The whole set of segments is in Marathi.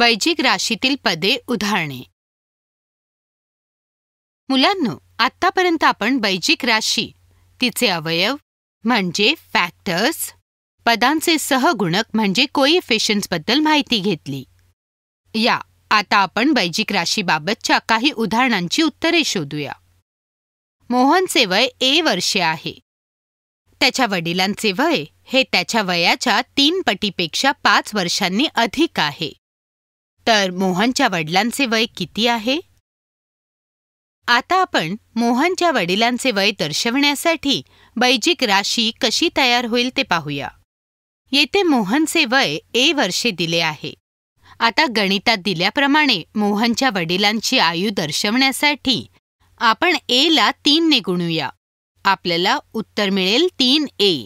वैजिक राशीतील पदे उदाहरणे मुलांनो आत्तापर्यंत आपण वैजिक राशी तिचे अवयव म्हणजे फॅक्टर्स पदांचे सहगुणक म्हणजे कोईफिशन्स बद्दल माहिती घेतली या आता आपण वैजिक राशीबाबतच्या काही उदाहरणांची उत्तरे शोधूया मोहनचे वय ए वर्षे आहे त्याच्या वडिलांचे वय हे त्याच्या वयाच्या तीन पटीपेक्षा पाच वर्षांनी अधिक आहे तर मोहनच्या वडिलांचे वय किती आहे आता आपण मोहनच्या वडिलांचे वय दर्शवण्यासाठी बैजिक राशी कशी तयार होईल ते पाहूया येथे मोहनचे वय ए वर्षे दिले आहे आता गणितात दिल्याप्रमाणे मोहनच्या वडिलांची आयु दर्शवण्यासाठी आपण ए ला ने गुणूया आपल्याला उत्तर मिळेल तीन ए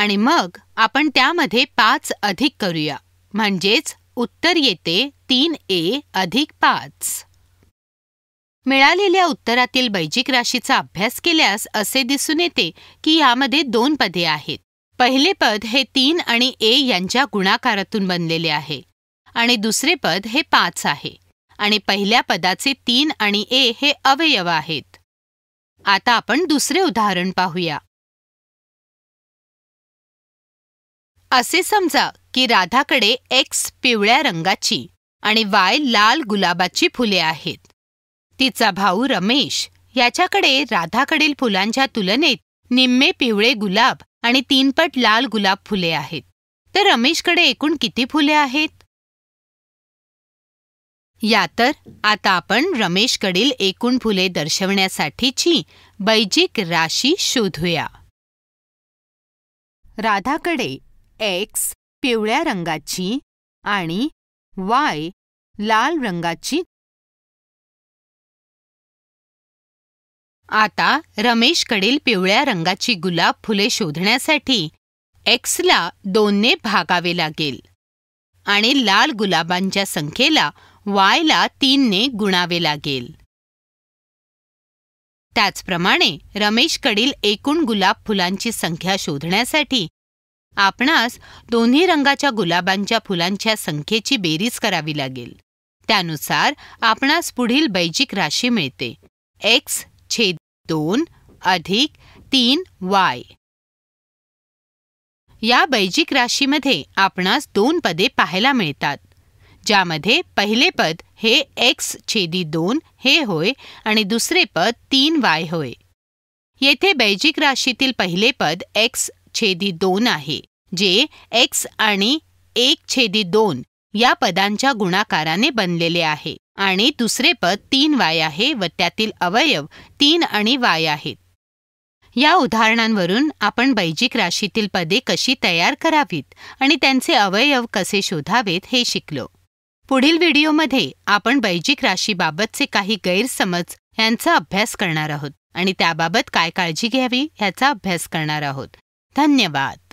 आणि मग आपण त्यामध्ये पाच अधिक करूया म्हणजेच उत्तर येते तीन ए अधिक पाच मिळालेल्या उत्तरातील बैजिक राशीचा अभ्यास केल्यास असे दिसून येते की यामध्ये दोन पदे आहेत पहिले पद हे तीन आणि ए यांच्या गुणाकारातून बनलेले आहे आणि दुसरे पद हे पाच आहे आणि पहिल्या पदाचे तीन आणि ए हे अवयव आहेत आता आपण दुसरे उदाहरण पाहूया असे समजा की राधाकडे एक्स पिवळ्या रंगाची आणि वाय लाल गुलाबाची फुले आहेत तिचा भाऊ रमेश याच्याकडे राधाकडील फुलांच्या तुलनेत निम्मे पिवळे गुलाब आणि तीनपट लाल गुलाब फुले आहेत तर रमेशकडे एकूण किती फुले आहेत या तर आता आपण रमेशकडील एकूण फुले दर्शवण्यासाठीची बैजिक राशी शोधूया राधाकडे एक्स पिवळ्या रंगाची आणि वाय लाल रंगाची आता रमेशकडील पिवळ्या रंगाची गुलाब फुले शोधण्यासाठी एक्सला दोनने भागावे लागेल आणि लाल गुलाबांच्या संख्येला वायला तीनने गुणावे लागेल त्याचप्रमाणे रमेशकडील एकूण गुलाब फुलांची संख्या शोधण्यासाठी आपणास दोन्ही रंगाच्या गुलाबांच्या फुलांच्या संख्येची बेरीज करावी लागेल त्यानुसार आपणास पुढील बैजिक राशी मिळते एक्स छेद दोन अधिक तीन वाय या बैजिक राशीमध्ये आपणास दोन पदे पाहायला मिळतात ज्यामध्ये पहिले पद हे एक्स छेदी दोन हे होय आणि दुसरे पद तीन वाय होय येथे बैजिक राशीतील पहिले पद एक्स छेदी दोन आहे जे एक्स आणि एक छेदी दोन या पदांच्या गुणाकाराने बनलेले आहे आणि दुसरे पद तीन वाय आहे व त्यातील अवयव तीन आणि वाय आहेत या उदाहरणांवरून आपण बैजिक राशीतील पदे कशी तयार करावीत आणि त्यांचे अवयव कसे शोधावेत हे शिकलो पुढील व्हिडिओमध्ये आपण बैजिक राशीबाबतचे काही गैरसमज यांचा अभ्यास करणार आहोत आणि त्याबाबत काय काळजी घ्यावी ह्याचा अभ्यास करणार आहोत धन्यवाद